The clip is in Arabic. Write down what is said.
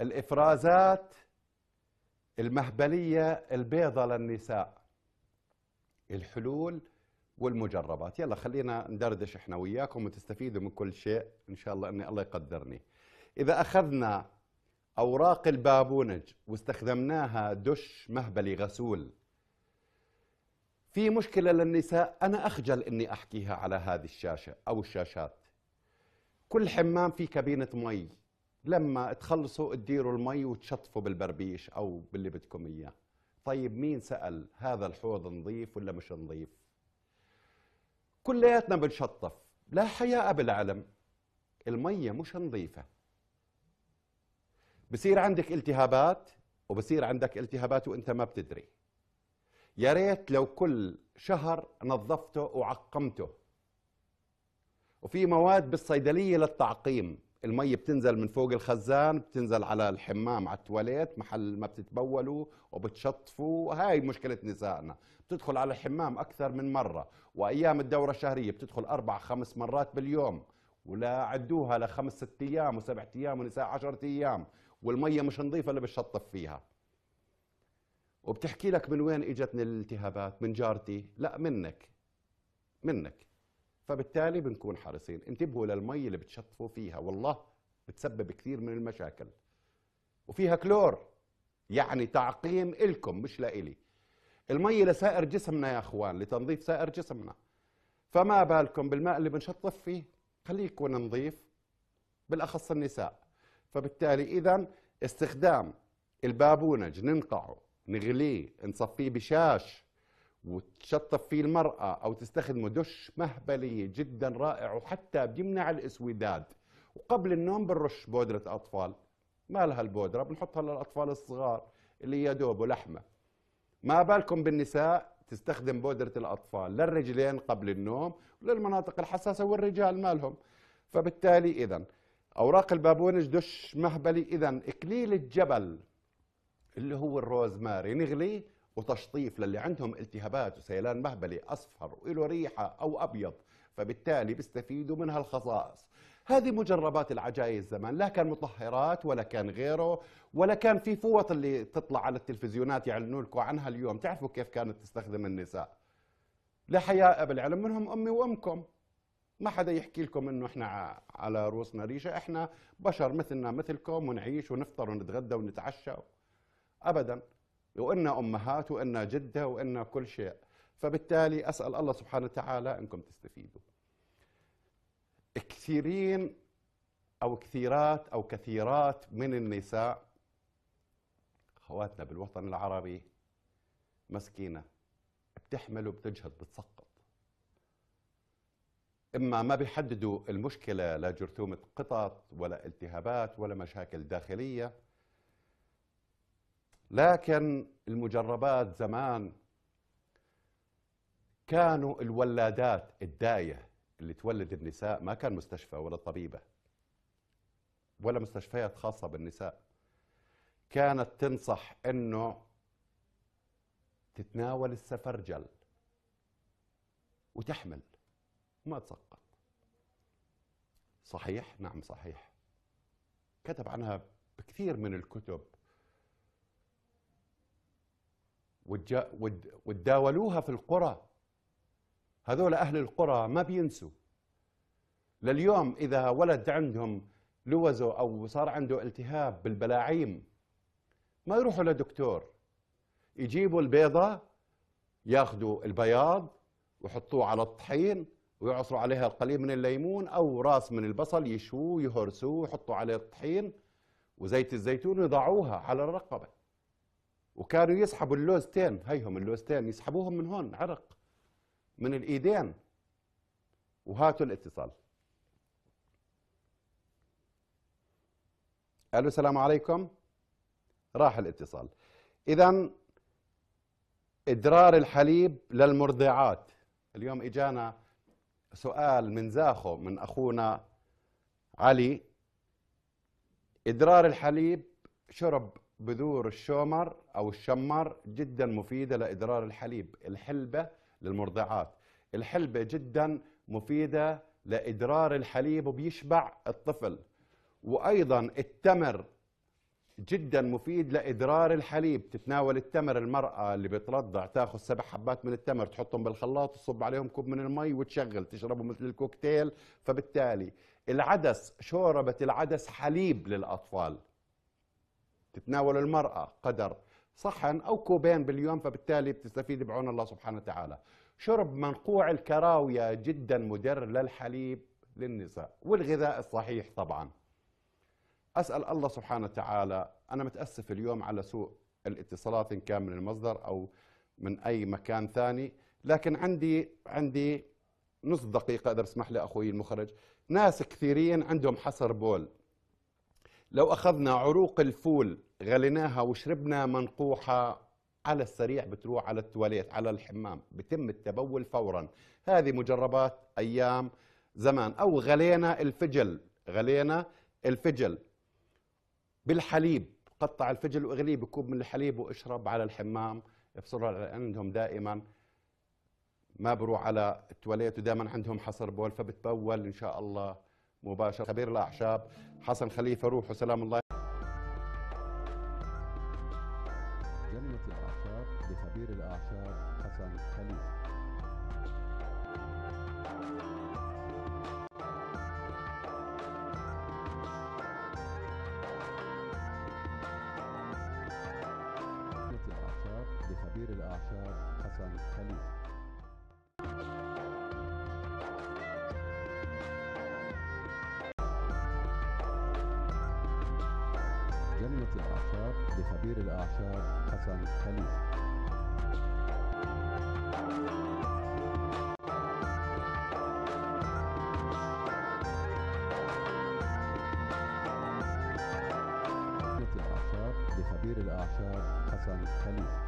الإفرازات المهبلية البيضة للنساء الحلول والمجربات يلا خلينا ندردش احنا وياكم وتستفيدوا من كل شيء ان شاء الله ان الله يقدرني اذا اخذنا اوراق البابونج واستخدمناها دش مهبلي غسول في مشكله للنساء انا اخجل اني احكيها على هذه الشاشه او الشاشات كل حمام فيه كابينه مي لما تخلصوا تديروا المي وتشطفوا بالبربيش او باللي بدكم اياه طيب مين سال هذا الحوض نظيف ولا مش نظيف كلياتنا بنشطف لا حياء بالعلم المية مش نظيفة بصير عندك التهابات وبصير عندك التهابات وانت ما بتدري يا ريت لو كل شهر نظفته وعقمته وفي مواد بالصيدلية للتعقيم المي بتنزل من فوق الخزان بتنزل على الحمام على التواليت محل ما بتتبولوا وبتشطفوا هاي مشكلة نسائنا بتدخل على الحمام أكثر من مرة وأيام الدورة الشهرية بتدخل أربع خمس مرات باليوم ولا عدوها لخمس ست أيام وسبع أيام ونساء عشرة أيام والمية مش نظيفة اللي بتشطف فيها وبتحكي لك من وين اجتني الالتهابات من جارتي لا منك منك فبالتالي بنكون حريصين انتبهوا للمي اللي بتشطفوا فيها والله بتسبب كثير من المشاكل وفيها كلور يعني تعقيم إلكم مش لإلي المي لسائر جسمنا يا أخوان لتنظيف سائر جسمنا فما بالكم بالماء اللي بنشطف فيه خليه يكون نظيف بالأخص النساء فبالتالي إذا استخدام البابونج ننقعه نغليه نصفيه بشاش وتشطف فيه المرأة أو تستخدمه دش مهبلي جدا رائع وحتى بيمنع الإسوداد وقبل النوم بنرش بودرة أطفال ما لها البودرة بنحطها للأطفال الصغار اللي يا دوب لحمة ما بالكم بالنساء تستخدم بودرة الأطفال للرجلين قبل النوم وللمناطق الحساسة والرجال مالهم فبالتالي إذا أوراق البابونج دش مهبلي إذا إكليل الجبل اللي هو الروزماري نغليه وتشطيف للي عندهم التهابات وسيلان مهبلي أصفر وله ريحة أو أبيض فبالتالي بيستفيدوا من هالخصائص هذه مجربات العجائز زمان لا كان مطهرات ولا كان غيره ولا كان في فوط اللي تطلع على التلفزيونات يعلنوا لكم عنها اليوم تعرفوا كيف كانت تستخدم النساء لا حياء بالعلم منهم أمي وأمكم ما حدا يحكي لكم انه احنا على رؤوسنا ريشه احنا بشر مثلنا مثلكم ونعيش ونفطر ونتغدى ونتعشى ابدا وإنا أمهات وإنا جدة وإنا كل شيء فبالتالي أسأل الله سبحانه وتعالى أنكم تستفيدوا كثيرين أو كثيرات أو كثيرات من النساء أخواتنا بالوطن العربي مسكينة بتحمل وبتجهد بتسقط إما ما بيحددوا المشكلة لا جرثومة قطط ولا التهابات ولا مشاكل داخلية لكن المجربات زمان كانوا الولادات الداية اللي تولد النساء ما كان مستشفى ولا طبيبة ولا مستشفيات خاصة بالنساء كانت تنصح انه تتناول السفرجل وتحمل وما تسقط صحيح؟ نعم صحيح كتب عنها بكثير من الكتب وتداولوها في القرى هذول أهل القرى ما بينسوا لليوم إذا ولد عندهم لوزه أو صار عنده التهاب بالبلاعيم ما يروحوا لدكتور يجيبوا البيضة ياخذوا البياض ويحطوه على الطحين ويعصروا عليها القليل من الليمون أو راس من البصل يشوه يهرسوه ويحطوا عليه الطحين وزيت الزيتون ويضعوها على الرقبة وكانوا يسحبوا اللوزتين هيهم اللوزتين يسحبوهم من هون عرق من الايدين وهاتوا الاتصال الو السلام عليكم راح الاتصال اذا ادرار الحليب للمرضعات اليوم اجانا سؤال من زاخو من اخونا علي ادرار الحليب شرب بذور الشومر أو الشمر جدا مفيدة لإدرار الحليب الحلبة للمرضعات الحلبة جدا مفيدة لإدرار الحليب وبيشبع الطفل وأيضا التمر جدا مفيد لإدرار الحليب تتناول التمر المرأة اللي بترضع تاخذ سبع حبات من التمر تحطهم بالخلاط تصب عليهم كوب من المي وتشغل تشربه مثل الكوكتيل فبالتالي العدس شوربة العدس حليب للأطفال تتناول المرأة قدر صحن أو كوبين باليوم فبالتالي بتستفيد بعون الله سبحانه وتعالى شرب منقوع الكراوية جدا مدر للحليب للنساء والغذاء الصحيح طبعا أسأل الله سبحانه وتعالى أنا متأسف اليوم على سوء الاتصالات إن كان من المصدر أو من أي مكان ثاني لكن عندي عندي نص دقيقة إذا بسمح لي أخوي المخرج ناس كثيرين عندهم حصر بول لو أخذنا عروق الفول غليناها وشربنا منقوحة على السريع بتروح على التواليت على الحمام بتم التبول فورا هذه مجربات أيام زمان أو غلينا الفجل غلينا الفجل بالحليب قطع الفجل واغليه بكوب من الحليب واشرب على الحمام بسرعه عندهم دائما ما بروح على التواليت ودائما عندهم حصر بول فبتبول ان شاء الله مباشره خبير الاعشاب حسن خليفه روحه سلام الله الأعشاب بخبير الأعشاب حسن خليفة بخبير الأعشاب حسن خليفة